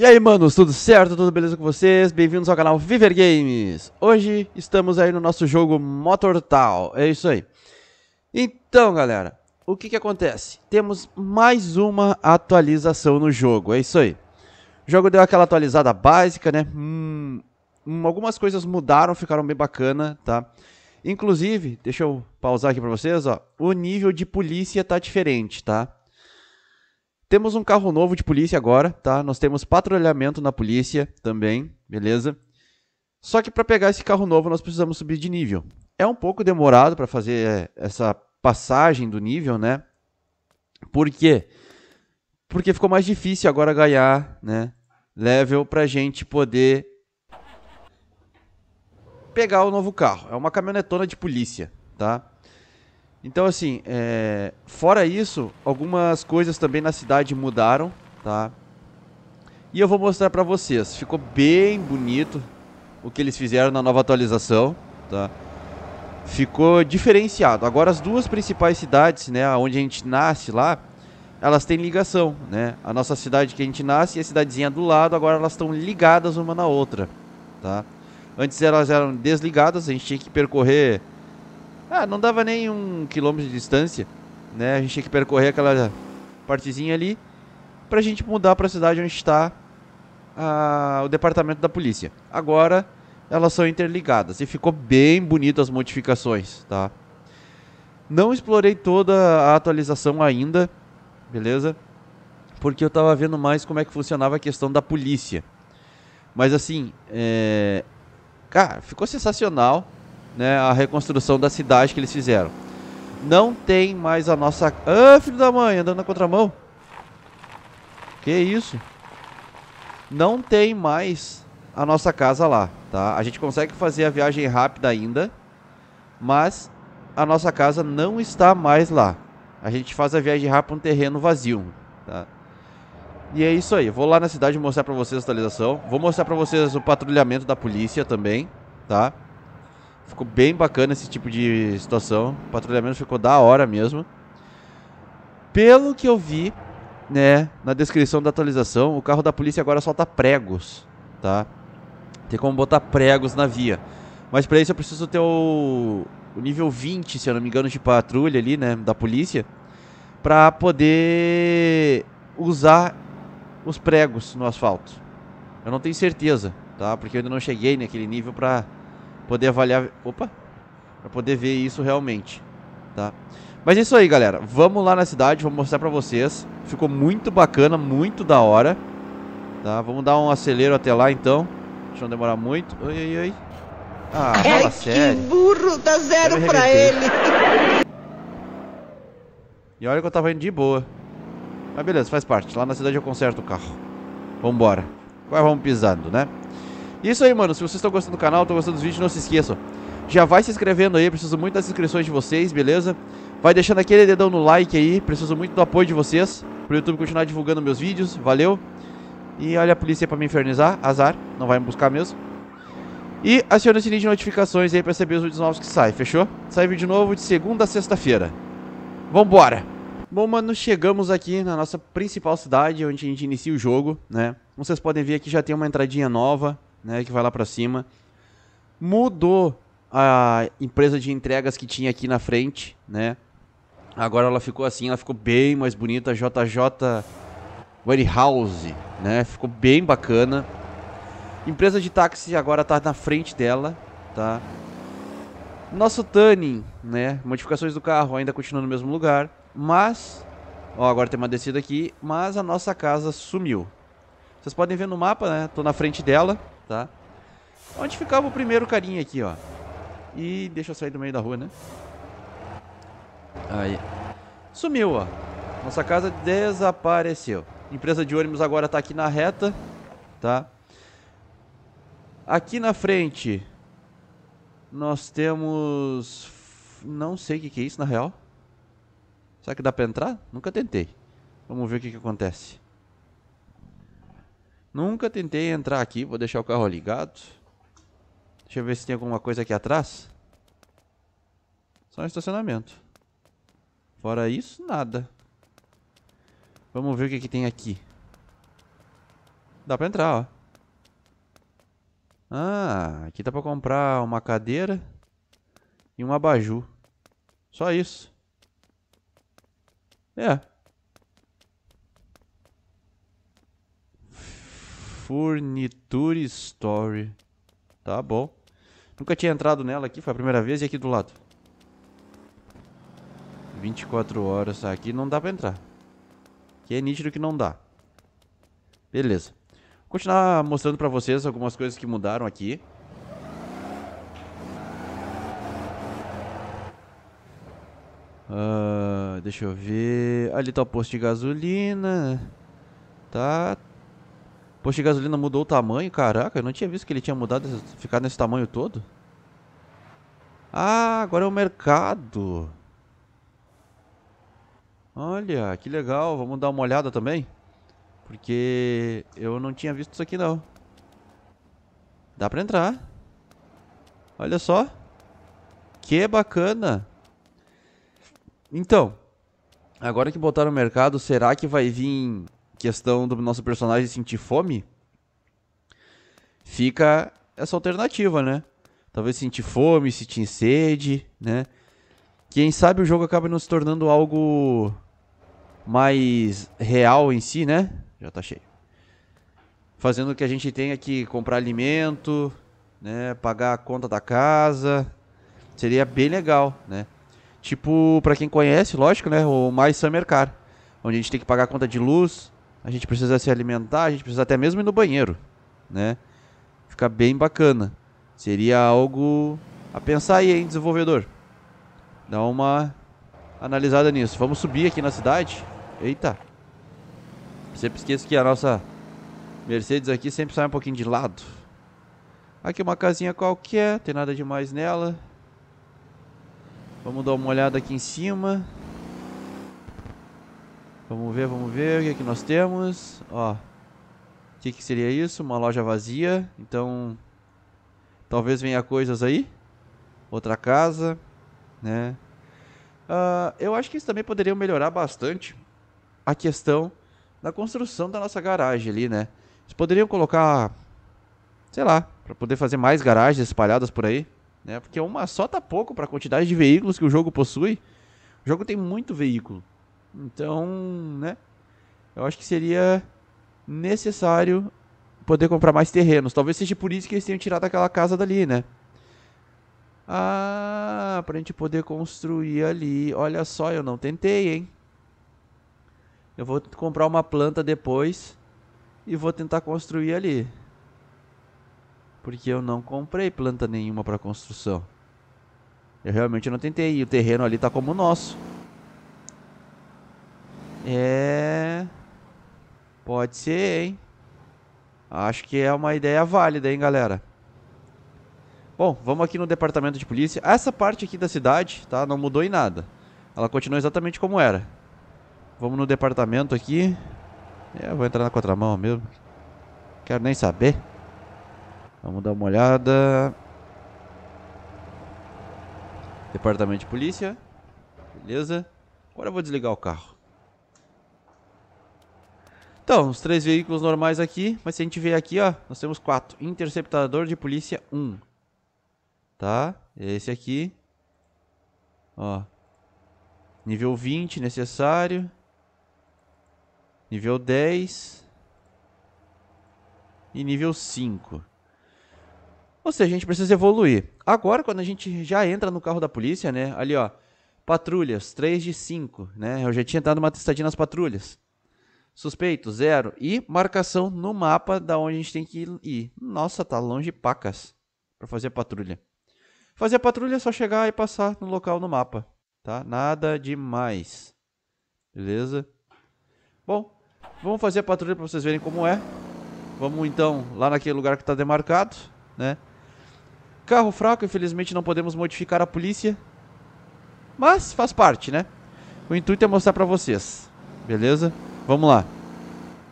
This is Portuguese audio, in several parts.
E aí, manos, tudo certo? Tudo beleza com vocês? Bem-vindos ao canal Viver Games! Hoje estamos aí no nosso jogo Motortal, é isso aí. Então, galera, o que que acontece? Temos mais uma atualização no jogo, é isso aí. O jogo deu aquela atualizada básica, né? Hum, hum algumas coisas mudaram, ficaram bem bacana, tá? Inclusive, deixa eu pausar aqui pra vocês, ó. O nível de polícia tá diferente, tá? Temos um carro novo de polícia agora, tá? Nós temos patrulhamento na polícia também, beleza? Só que para pegar esse carro novo nós precisamos subir de nível. É um pouco demorado para fazer é, essa passagem do nível, né? Por quê? Porque ficou mais difícil agora ganhar, né? Level pra gente poder pegar o novo carro. É uma caminhonetona de polícia, tá? Então, assim, é... fora isso, algumas coisas também na cidade mudaram, tá? E eu vou mostrar pra vocês. Ficou bem bonito o que eles fizeram na nova atualização, tá? Ficou diferenciado. Agora, as duas principais cidades, né, onde a gente nasce lá, elas têm ligação, né? A nossa cidade que a gente nasce e a cidadezinha do lado, agora elas estão ligadas uma na outra, tá? Antes elas eram desligadas, a gente tinha que percorrer ah, não dava nem um quilômetro de distância, né? A gente tinha que percorrer aquela partezinha ali pra gente mudar pra cidade onde está a, o departamento da polícia. Agora elas são interligadas e ficou bem bonito as modificações, tá? Não explorei toda a atualização ainda, beleza? Porque eu tava vendo mais como é que funcionava a questão da polícia. Mas assim, é... cara, ficou sensacional né, a reconstrução da cidade que eles fizeram. Não tem mais a nossa... Ah, filho da mãe, andando na contramão. Que isso? Não tem mais a nossa casa lá, tá? A gente consegue fazer a viagem rápida ainda, mas a nossa casa não está mais lá. A gente faz a viagem rápida para um terreno vazio, tá? E é isso aí. Vou lá na cidade mostrar para vocês a atualização. Vou mostrar para vocês o patrulhamento da polícia também, Tá? Ficou bem bacana esse tipo de situação. O patrulhamento ficou da hora mesmo. Pelo que eu vi, né, na descrição da atualização, o carro da polícia agora solta pregos, tá? Tem como botar pregos na via. Mas para isso eu preciso ter o, o nível 20, se eu não me engano, de patrulha ali, né, da polícia, para poder usar os pregos no asfalto. Eu não tenho certeza, tá? Porque eu ainda não cheguei naquele nível para poder avaliar, opa, para poder ver isso realmente, tá? Mas é isso aí, galera. Vamos lá na cidade, vou mostrar pra vocês. Ficou muito bacana, muito da hora. Tá, vamos dar um acelero até lá, então. Deixa não demorar muito. Oi, oi, oi. Ah, é, fala sério. burro, dá zero pra ele. E olha que eu tava indo de boa. Mas beleza, faz parte. Lá na cidade eu conserto o carro. Vambora. Agora vamos pisando, né? isso aí, mano. Se vocês estão gostando do canal, estão gostando dos vídeos, não se esqueçam. Já vai se inscrevendo aí, preciso muito das inscrições de vocês, beleza? Vai deixando aquele dedão no like aí, preciso muito do apoio de vocês Pro YouTube continuar divulgando meus vídeos, valeu E olha a polícia pra me infernizar, azar, não vai me buscar mesmo E aciona o sininho de notificações aí pra receber os vídeos novos que saem, fechou? Sai vídeo novo de segunda a sexta-feira Vambora! Bom, mano, chegamos aqui na nossa principal cidade, onde a gente inicia o jogo, né? Como vocês podem ver aqui já tem uma entradinha nova né, que vai lá para cima, mudou a empresa de entregas que tinha aqui na frente, né? Agora ela ficou assim, ela ficou bem mais bonita, JJ Warehouse, né? Ficou bem bacana. Empresa de táxi agora tá na frente dela, tá? Nosso tuning, né? Modificações do carro ainda continuam no mesmo lugar, mas ó, agora tem uma descida aqui, mas a nossa casa sumiu. Vocês podem ver no mapa, né? Tô na frente dela tá? Onde ficava o primeiro carinha aqui, ó. E deixa eu sair do meio da rua, né? Aí. Sumiu, ó. Nossa casa desapareceu. Empresa de ônibus agora tá aqui na reta, tá? Aqui na frente, nós temos... Não sei o que, que é isso, na real. Será que dá pra entrar? Nunca tentei. Vamos ver o que, que acontece. Nunca tentei entrar aqui. Vou deixar o carro ligado. Deixa eu ver se tem alguma coisa aqui atrás. Só um estacionamento. Fora isso, nada. Vamos ver o que, que tem aqui. Dá pra entrar, ó. Ah, aqui dá pra comprar uma cadeira e um abajur. Só isso. É. Furniture Store. Tá bom. Nunca tinha entrado nela aqui, foi a primeira vez. E aqui do lado? 24 horas. Aqui não dá pra entrar. Aqui é nítido que não dá. Beleza. Vou continuar mostrando pra vocês algumas coisas que mudaram aqui. Uh, deixa eu ver. Ali tá o posto de gasolina. Tá, Poxa de gasolina mudou o tamanho, caraca, eu não tinha visto que ele tinha mudado, ficado nesse tamanho todo. Ah, agora é o mercado. Olha, que legal, vamos dar uma olhada também. Porque eu não tinha visto isso aqui não. Dá pra entrar. Olha só. Que bacana. Então, agora que botaram o mercado, será que vai vir questão do nosso personagem sentir fome, fica essa alternativa, né? Talvez sentir fome, sentir sede, né? Quem sabe o jogo acaba não se tornando algo mais real em si, né? Já tá cheio. Fazendo que a gente tenha que comprar alimento, né? Pagar a conta da casa. Seria bem legal, né? Tipo, para quem conhece, lógico, né? O mais Summer Car, onde a gente tem que pagar a conta de luz, a gente precisa se alimentar, a gente precisa até mesmo ir no banheiro, né? Fica bem bacana. Seria algo a pensar aí, hein, desenvolvedor? Dá uma analisada nisso. Vamos subir aqui na cidade. Eita. Sempre esqueço que a nossa Mercedes aqui sempre sai um pouquinho de lado. Aqui uma casinha qualquer, tem nada demais nela. Vamos dar uma olhada aqui em cima. Vamos ver, vamos ver o que, é que nós temos. Ó, o que, que seria isso? Uma loja vazia. Então, talvez venha coisas aí. Outra casa, né? Uh, eu acho que eles também poderiam melhorar bastante a questão da construção da nossa garagem ali, né? Eles poderiam colocar, sei lá, para poder fazer mais garagens espalhadas por aí, né? Porque uma só tá pouco para a quantidade de veículos que o jogo possui. O jogo tem muito veículo. Então, né? Eu acho que seria necessário poder comprar mais terrenos. Talvez seja por isso que eles tenham tirado aquela casa dali, né? Ah, pra gente poder construir ali. Olha só, eu não tentei, hein? Eu vou comprar uma planta depois e vou tentar construir ali. Porque eu não comprei planta nenhuma para construção. Eu realmente não tentei. E o terreno ali tá como o nosso. É. Pode ser, hein? Acho que é uma ideia válida, hein, galera? Bom, vamos aqui no departamento de polícia. Essa parte aqui da cidade, tá? Não mudou em nada. Ela continua exatamente como era. Vamos no departamento aqui. É, eu vou entrar na contramão mesmo. Quero nem saber. Vamos dar uma olhada. Departamento de polícia. Beleza. Agora eu vou desligar o carro. Então, os três veículos normais aqui, mas se a gente ver aqui, ó, nós temos quatro. Interceptador de polícia, um. Tá? Esse aqui. Ó. Nível 20, necessário. Nível 10. E nível 5. Ou seja, a gente precisa evoluir. Agora, quando a gente já entra no carro da polícia, né? Ali, ó. Patrulhas, 3 de 5, né? Eu já tinha dado uma testadinha nas patrulhas. Suspeito, zero. E marcação no mapa da onde a gente tem que ir. Nossa, tá longe pacas para fazer a patrulha. Fazer a patrulha é só chegar e passar no local no mapa, tá? Nada demais. Beleza? Bom, vamos fazer a patrulha para vocês verem como é. Vamos então lá naquele lugar que tá demarcado, né? Carro fraco, infelizmente não podemos modificar a polícia. Mas faz parte, né? O intuito é mostrar para vocês. Beleza? Vamos lá.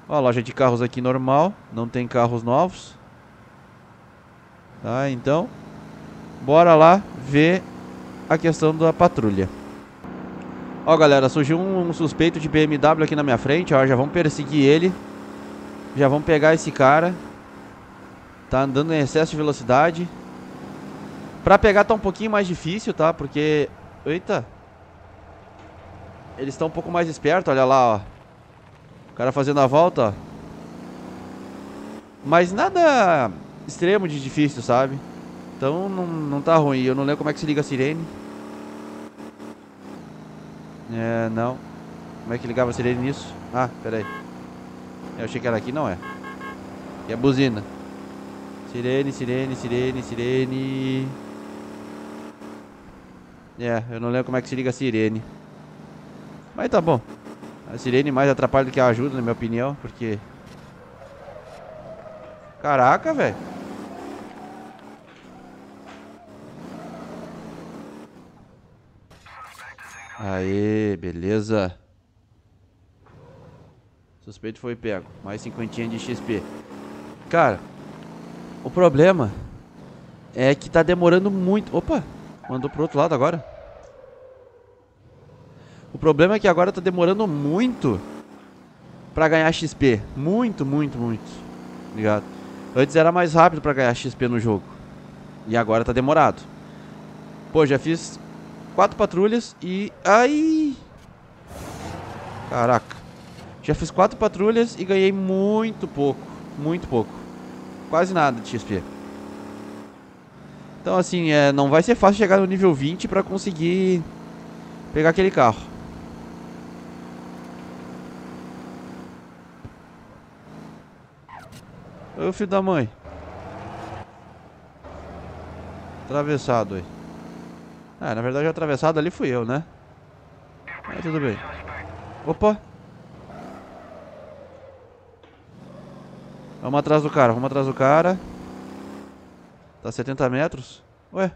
Ó, loja de carros aqui normal. Não tem carros novos. Tá, então. Bora lá ver a questão da patrulha. Ó, galera, surgiu um, um suspeito de BMW aqui na minha frente. Ó, já vamos perseguir ele. Já vamos pegar esse cara. Tá andando em excesso de velocidade. Pra pegar tá um pouquinho mais difícil, tá? Porque... Eita! Eles estão um pouco mais espertos, olha lá, ó cara fazendo a volta, ó. Mas nada extremo de difícil, sabe? Então não, não tá ruim. Eu não lembro como é que se liga a sirene. É, não. Como é que ligava a sirene nisso? Ah, peraí. Eu achei que era aqui, não é. E a buzina. Sirene, sirene, sirene, sirene. É, eu não lembro como é que se liga a sirene. Mas tá bom. A sirene mais atrapalha do que ajuda, na minha opinião, porque... Caraca, velho. Aê, beleza. Suspeito foi pego. Mais cinquentinha de XP. Cara, o problema é que tá demorando muito... Opa, mandou pro outro lado agora. O problema é que agora tá demorando muito para ganhar XP. Muito, muito, muito. Ligado? Antes era mais rápido para ganhar XP no jogo. E agora tá demorado. Pô, já fiz quatro patrulhas e... Ai! Caraca. Já fiz quatro patrulhas e ganhei muito pouco. Muito pouco. Quase nada de XP. Então, assim, é, não vai ser fácil chegar no nível 20 para conseguir pegar aquele carro. Oi, filho da mãe. Atravessado aí. Ah, na verdade o atravessado ali fui eu, né? Mas tudo bem. Opa! Vamos atrás do cara, vamos atrás do cara. Tá 70 metros. Ué,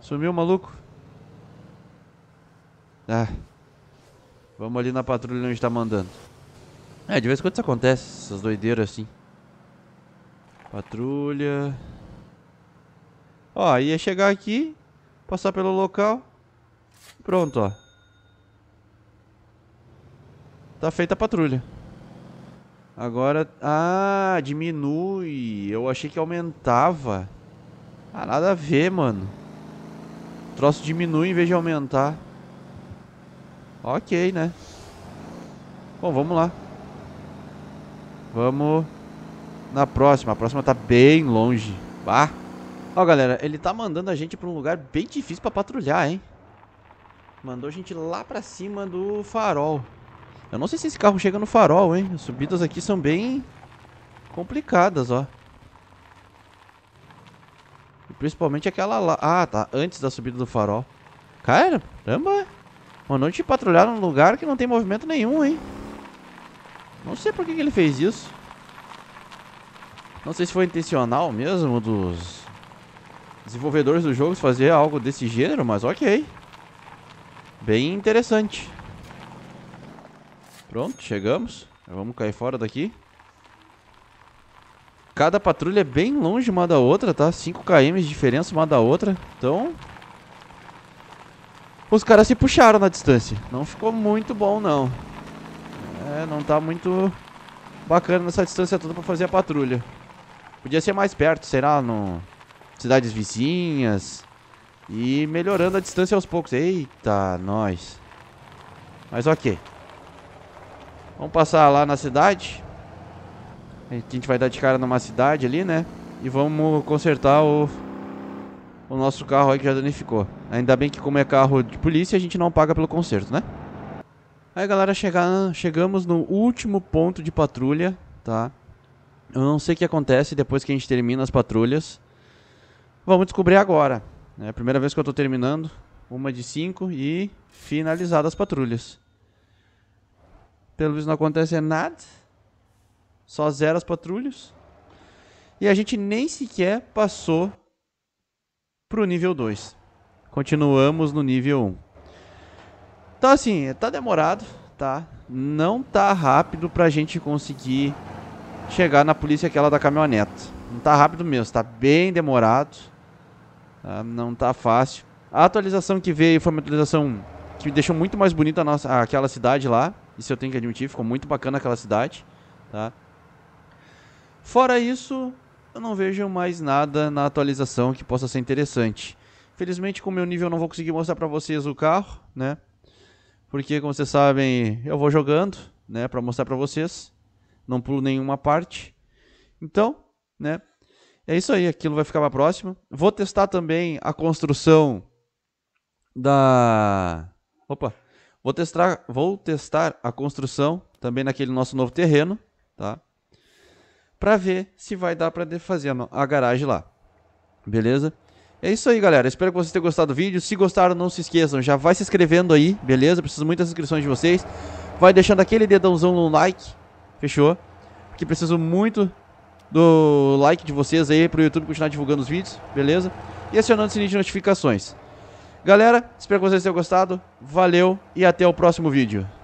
sumiu o maluco. Ah. Vamos ali na patrulha onde tá mandando. É, de vez em quando isso acontece, essas doideiras assim. Patrulha. Ó, ia chegar aqui, passar pelo local. Pronto, ó. Tá feita a patrulha. Agora... Ah, diminui. Eu achei que aumentava. Ah, nada a ver, mano. O troço diminui em vez de aumentar. Ok, né? Bom, vamos lá. Vamos na próxima. A próxima tá bem longe. Vá, Ó, galera, ele tá mandando a gente pra um lugar bem difícil pra patrulhar, hein? Mandou a gente lá pra cima do farol. Eu não sei se esse carro chega no farol, hein? As subidas aqui são bem complicadas, ó. principalmente aquela lá... Ah, tá. Antes da subida do farol. Cara, caramba. Mandou a gente patrulhar num lugar que não tem movimento nenhum, hein? Não sei por que, que ele fez isso. Não sei se foi intencional mesmo dos desenvolvedores do jogo fazer algo desse gênero, mas ok. Bem interessante. Pronto, chegamos. Vamos cair fora daqui. Cada patrulha é bem longe uma da outra, tá? 5 km de diferença uma da outra. Então... Os caras se puxaram na distância. Não ficou muito bom, não. É, não tá muito bacana nessa distância toda pra fazer a patrulha. Podia ser mais perto, sei lá, no... cidades vizinhas. E melhorando a distância aos poucos. Eita, nós. Mas ok. Vamos passar lá na cidade. A gente vai dar de cara numa cidade ali, né? E vamos consertar o, o nosso carro aí que já danificou. Ainda bem que como é carro de polícia, a gente não paga pelo conserto, né? Aí, galera, chega... chegamos no último ponto de patrulha, tá? Eu não sei o que acontece depois que a gente termina as patrulhas. Vamos descobrir agora. Né? É a primeira vez que eu estou terminando. Uma de cinco e finalizadas as patrulhas. Pelo visto não acontece nada. Só zero as patrulhas. E a gente nem sequer passou pro nível 2. Continuamos no nível 1. Um. Então assim, tá demorado, tá? Não tá rápido pra gente conseguir chegar na polícia aquela é da caminhoneta. Não está rápido mesmo, está bem demorado. Tá? Não está fácil. A atualização que veio foi uma atualização que deixou muito mais bonita nossa, aquela cidade lá. Isso eu tenho que admitir, ficou muito bacana aquela cidade. Tá? Fora isso, eu não vejo mais nada na atualização que possa ser interessante. Felizmente, com o meu nível, eu não vou conseguir mostrar para vocês o carro, né? Porque, como vocês sabem, eu vou jogando, né? Para mostrar para vocês não pulo nenhuma parte. Então, né? É isso aí, aquilo vai ficar para próxima. Vou testar também a construção da Opa. Vou testar, vou testar a construção também naquele nosso novo terreno, tá? Para ver se vai dar para fazer a garagem lá. Beleza? É isso aí, galera. Espero que vocês tenham gostado do vídeo. Se gostaram, não se esqueçam, já vai se inscrevendo aí, beleza? Preciso muito das inscrições de vocês. Vai deixando aquele dedãozão no like, Fechou? Porque preciso muito do like de vocês aí para o YouTube continuar divulgando os vídeos, beleza? E acionando o sininho de notificações. Galera, espero que vocês tenham gostado. Valeu e até o próximo vídeo.